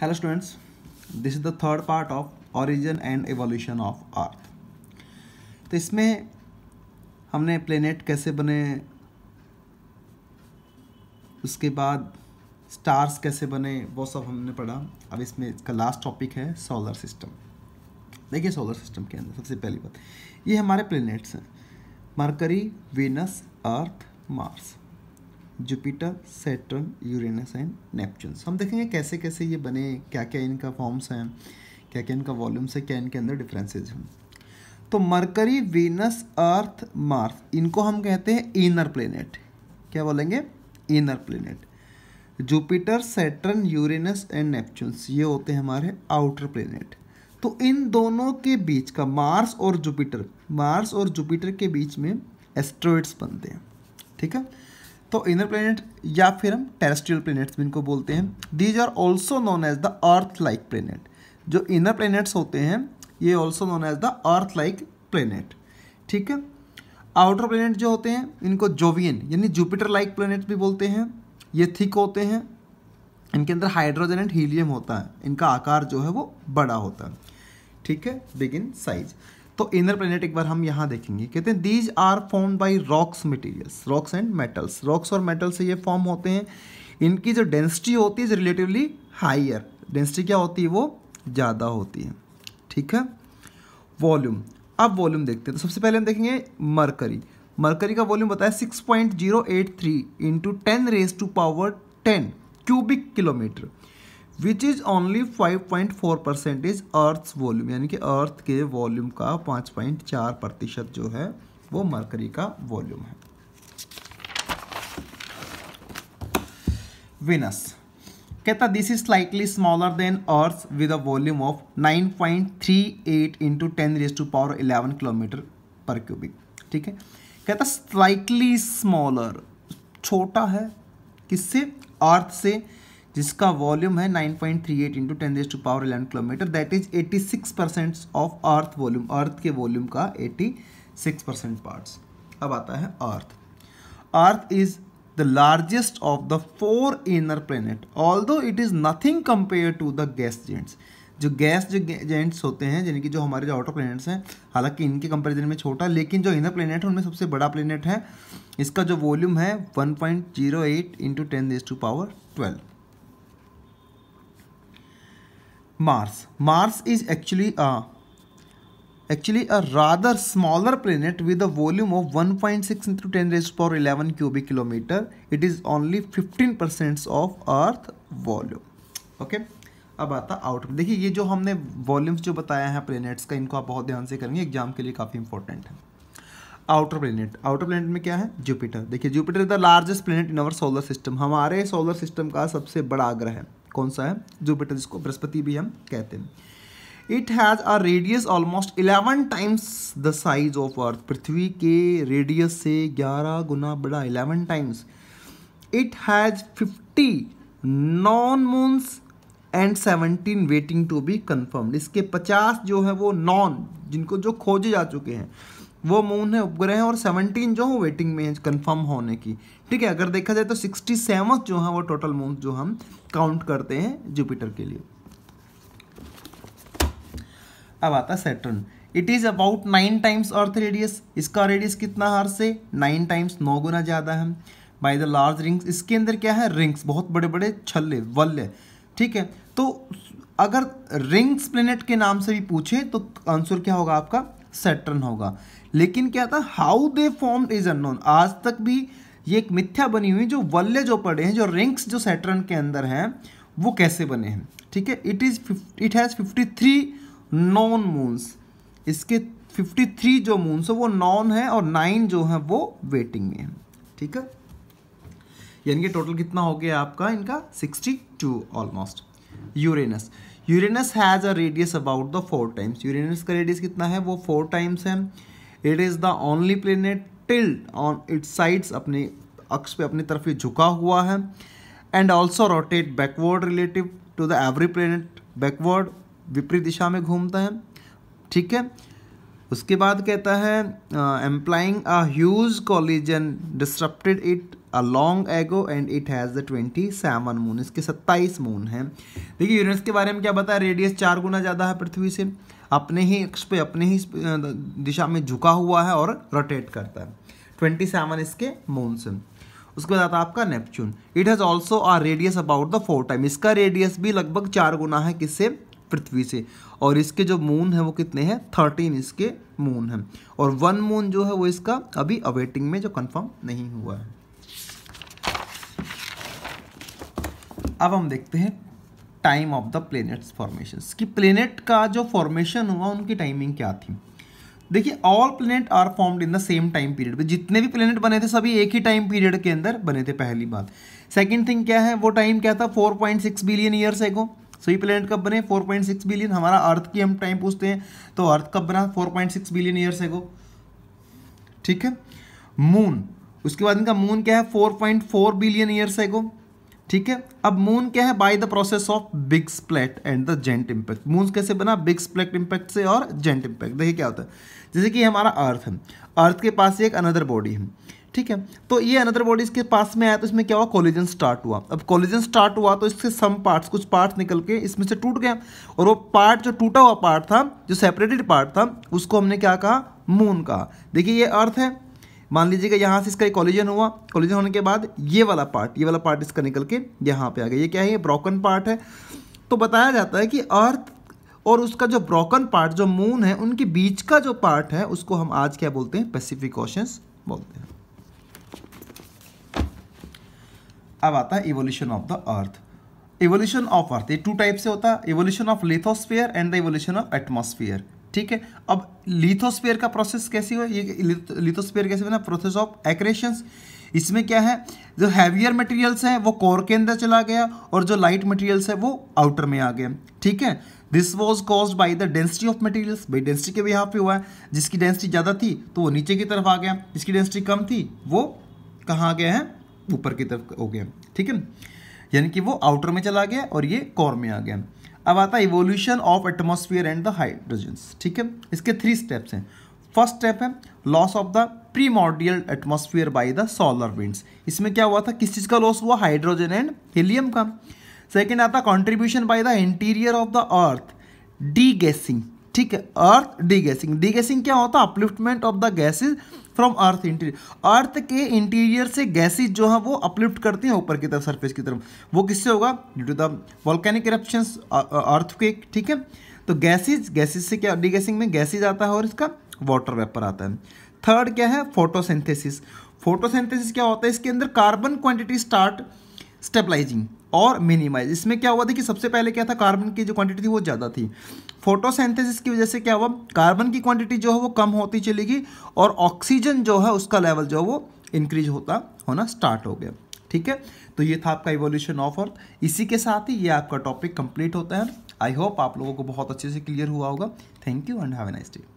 Hello students this is the third part of origin and evolution of Earth तो इसमें हमने planet कैसे बने उसके बाद स्टार्स कैसे बने वो सब हमने पढ़ा अब इसमें इसका लास्ट टॉपिक है सोलर सिस्टम देखिए सोलर सिस्टम के अंदर सबसे पहली बात ये हमारे प्लेनेट्स हैं Mercury Venus Earth Mars Jupiter Saturn Uranus and Neptune हम देखेंगे कैसे कैसे ये बने क्या क्या इनका फॉर्म्स हैं क्या क्या इनका वॉल्यूम्स है क्या इनके अंदर डिफरेंसेज हैं तो मरकरी वीनस अर्थ मार्स इनको हम कहते हैं इनर प्लेनेट क्या बोलेंगे inner planet Jupiter Saturn Uranus and Neptunes ये होते हैं हमारे आउटर प्लेनेट तो इन दोनों के बीच का मार्स और जुपिटर मार्स और जुपिटर के बीच में एस्ट्रॉइड्स बनते हैं ठीक है तो इनर प्लेनेट या फिर हम टेरेस्ट्रियल प्लेनेट्स भी इनको बोलते हैं these are also known as the Earth like planet जो इनर प्लेनेट्स होते हैं ये also known as the Earth like planet ठीक है आउटर प्लेनेट जो होते हैं इनको जोवियन यानी जुपिटर लाइक प्लेनेट भी बोलते हैं ये थिक होते हैं इनके अंदर हाइड्रोजन एंड हीलियम होता है इनका आकार जो है वो बड़ा होता है ठीक है बिगिन साइज तो इनर प्लेनेट एक बार हम यहाँ देखेंगे कहते हैं these are form by rocks materials rocks and metals rocks और मेटल्स से ये फॉर्म होते हैं इनकी जो डेंसिटी होती है रिलेटिवली हाइयर डेंसिटी क्या होती है वो ज़्यादा होती है ठीक है वॉल्यूम अब वॉल्यूम देखते हैं तो सबसे पहले हम देखेंगे मरकरी मरकरी का वॉल्यूम बताया six point zero eight three into ten raise to power ten cubic kilometer which is only 5.4 percent is Earth volume यानी कि अर्थ के वॉल्यूम का 5.4 प्रतिशत जो है वो मरकरी का वॉल्यूम है विनस कहता this is slightly smaller than Earth with a volume of 9.38 point three eight into ten raise to power eleven kilometer पर क्यूबिक ठीक है कहता स्लाइटली स्मॉलर छोटा है किससे अर्थ से, Earth से जिसका वॉल्यूम है 9.38 point three eight into ten to power eleven kilometer that is 86 percent of Earth volume Earth के वॉल्यूम का 86 परसेंट पार्ट्स अब आता है Earth Earth is the largest of the four inner planet although it is nothing compare to the gas giants जो gas जो giants होते हैं यानी कि जो हमारे जो आउटर प्लेनेट्स हैं हालांकि इनके कंपेरिजन में छोटा लेकिन जो इनर प्लेनेट है उनमें सबसे बड़ा प्लेनेट है इसका जो वॉल्यूम है 1.08 point zero eight into ten to power twelve Mars Mars is actually a actually a rather smaller planet with a volume of 1.6 into 10 raised to power 11 cubic kilometer. It is only 15% of Earth volume. Okay. अब आता out देखिए ये जो हमने volumes जो बताया है planets का इनको आप बहुत ध्यान से करेंगे एग्जाम के लिए काफ़ी इंपॉर्टेंट है आउटर प्लेनेट आउटर प्लेनेट में क्या है जुपिटर देखिए Jupiter is the largest planet in our solar system हमारे सोलर सिस्टम का सबसे बड़ा आग्रह है कौन सा है जुपिटर जिसको बृहस्पति भी हम कहते हैं it has a radius almost eleven times the size of Earth पृथ्वी के रेडियस से ग्यारह गुना बड़ा eleven times it has fifty known moons and seventeen waiting to be confirmed इसके पचास जो है वो नॉन जिनको जो खोजे जा चुके हैं वो मून है उपग्रह और सेवनटीन जो है वेटिंग में कन्फर्म होने की ठीक है अगर देखा जाए तो सिक्सटी सेवन जो है वो टोटल मून जो हम काउंट करते हैं जुपिटर के लिए अब आता Saturn it is about nine times Earth radius इसका रेडियस कितना हर से नाइन टाइम्स नौ गुना ज़्यादा है बाय द लार्ज रिंग्स इसके अंदर क्या है रिंग्स बहुत बड़े बड़े छल्ले वल्य ठीक है तो अगर रिंग्स प्लेनेट के नाम से भी पूछे तो आंसर क्या होगा आपका सेटर्न होगा लेकिन क्या था how they form is unknown आज तक भी ये एक मिथ्या बनी हुई जो वल्ले जो पड़े हैं जो रिंग्स जो सेटर्न के अंदर हैं वो कैसे बने हैं ठीक है it is it has fifty three known moons इसके फिफ्टी थ्री जो मून्स है वो नॉन है और नाइन जो है वो वेटिंग में है ठीक है यानी कि टोटल कितना हो गया आपका इनका sixty two almost Uranus Uranus has a radius about the four times Uranus का रेडियस कितना है वो फोर टाइम्स है it is the only planet tilt on its sides अपने अक्स पे अपनी तरफ ही झुका हुआ है and also rotate backward relative to the every planet backward विपरीत दिशा में घूमता है ठीक है उसके बाद कहता है implying a huge collision disrupted it a long ago and it has the twenty seven moon इसके सत्ताईस मून हैं देखिए यूनिवर्स के बारे में क्या बताया रेडियस चार गुना ज़्यादा है पृथ्वी से अपने ही एक्स पे अपने ही दिशा में झुका हुआ है और रोटेट करता है ट्वेंटी सेवन इसके मून से उसके बाद आता है आपका Neptune it has also a radius about the four time इसका रेडियस भी लगभग चार गुना है किससे पृथ्वी से और इसके जो मून है वो कितने हैं थर्टीन इसके मून हैं और वन मून जो है वो इसका अभी अवेटिंग में जो कंफर्म नहीं हुआ है अब हम देखते हैं time of the planets formation कि प्लेनेट का जो फॉर्मेशन हुआ उनकी टाइमिंग क्या थी देखिए all planet are formed in the same time period जितने भी प्लेनेट बने थे सभी एक ही टाइम पीरियड के अंदर बने थे पहली बात सेकंड थिंग क्या है वो टाइम क्या था 4.6 बिलियन ईयर्स एगो सभी प्लेनेट कब बने 4.6 बिलियन हमारा अर्थ की हम टाइम पूछते हैं तो अर्थ कब बना 4.6 बिलियन ईयर्स एगो ठीक है मून उसके बाद इनका मून क्या है फोर बिलियन ईयर्स एगो ठीक है अब मून क्या है by the process of big splat and the giant impact moon कैसे बना बिग स्प्लेट इंपैक्ट से और जेंट इम्पैक्ट देखिए क्या होता है जैसे कि हमारा अर्थ है अर्थ के पास एक अनदर बॉडी है ठीक है तो ये अनदर बॉडीज के पास में आया तो इसमें क्या हुआ कॉलिजन स्टार्ट हुआ अब कॉलिजन स्टार्ट हुआ तो इसके सम पार्ट्स कुछ पार्ट्स निकल के इसमें से टूट गया और वो पार्ट जो टूटा हुआ पार्ट था जो सेपरेटेड पार्ट था उसको हमने क्या कहा मून कहा देखिए ये अर्थ है मान लीजिएगा यहाँ से इसका कॉलिजन हुआ कॉलिजन होने के बाद ये वाला पार्ट ये वाला पार्ट इसका निकल के यहाँ पे आ गया ये क्या है ये ब्रोकन पार्ट है तो बताया जाता है कि अर्थ और उसका जो ब्रोकन पार्ट जो मून है उनके बीच का जो पार्ट है उसको हम आज क्या बोलते हैं पैसिफिक ऑशन बोलते हैं अब आता है evolution of the Earth evolution of Earth ये टू टाइप से होता है evolution of lithosphere and the evolution of atmosphere ठीक है अब लिथोस्पेयर का प्रोसेस कैसी हो ये लिथोस्पेयर कैसे बना प्रोसेस ऑफ एक्रेशंस इसमें क्या है जो हैवियर मटेरियल्स हैं वो कोर के अंदर चला गया और जो लाइट मटेरियल्स है वो आउटर में आ गया ठीक है this was cause by the density of materials भाई डेंसिटी के भी यहाँ पे हुआ है जिसकी डेंसिटी ज़्यादा थी तो वो नीचे की तरफ आ गया जिसकी डेंसिटी कम थी वो कहाँ गए हैं ऊपर की तरफ हो गया ठीक है यानी कि वो आउटर में चला गया और ये कोर में आ गया अब आता है evolution of atmosphere and the hydrogen ठीक है इसके थ्री स्टेप्स हैं फर्स्ट स्टेप है loss of the primordial atmosphere by the solar winds इसमें क्या हुआ था किस चीज़ का लॉस हुआ हाइड्रोजन एंड हीलियम का सेकेंड आता contribution by the interior of the Earth degassing ठीक है अर्थ डी गैसिंग क्या होता है upliftment of the gases from Earth interior Earth के इंटीरियर से गैसेज जो है वो अपलिफ्ट करती हैं ऊपर की तरफ सरफेस की तरफ वो किससे होगा due to the volcanic eruption Earth के ठीक है तो गैसेज गैसेज से क्या डी में गैसेज आता है और इसका वाटर वेपर आता है थर्ड क्या है फोटोसेंथेसिस फोटोसेंथेसिस क्या होता है इसके अंदर कार्बन क्वांटिटी स्टार्ट स्टेबलाइजिंग और मिनिमाइज इसमें क्या हुआ था कि सबसे पहले क्या था कार्बन की जो क्वांटिटी थी वो ज़्यादा थी फोटोसेंथेसिस की वजह से क्या हुआ कार्बन की क्वांटिटी जो है वो कम होती चलेगी और ऑक्सीजन जो है उसका लेवल जो है वो इंक्रीज होता होना स्टार्ट हो गया ठीक है तो ये था आपका इवोल्यूशन ऑफ अर्थ इसी के साथ ही ये आपका टॉपिक कंप्लीट होता है आई होप आप लोगों को बहुत अच्छे से क्लियर हुआ होगा thank you and have a nice day